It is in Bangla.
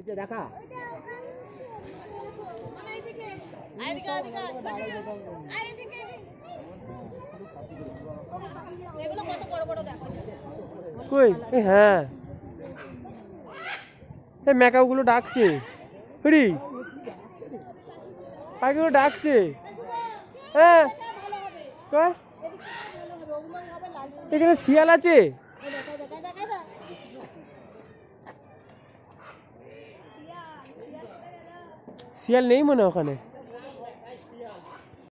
এই দেখা কই হ্যাঁ এই ম্যাকাওগুলো ডাকছে হরি পাখিগুলো ডাকছে হ্যাঁ এখানে শিয়াল আছে শিয়াল নেই মনে ওখানে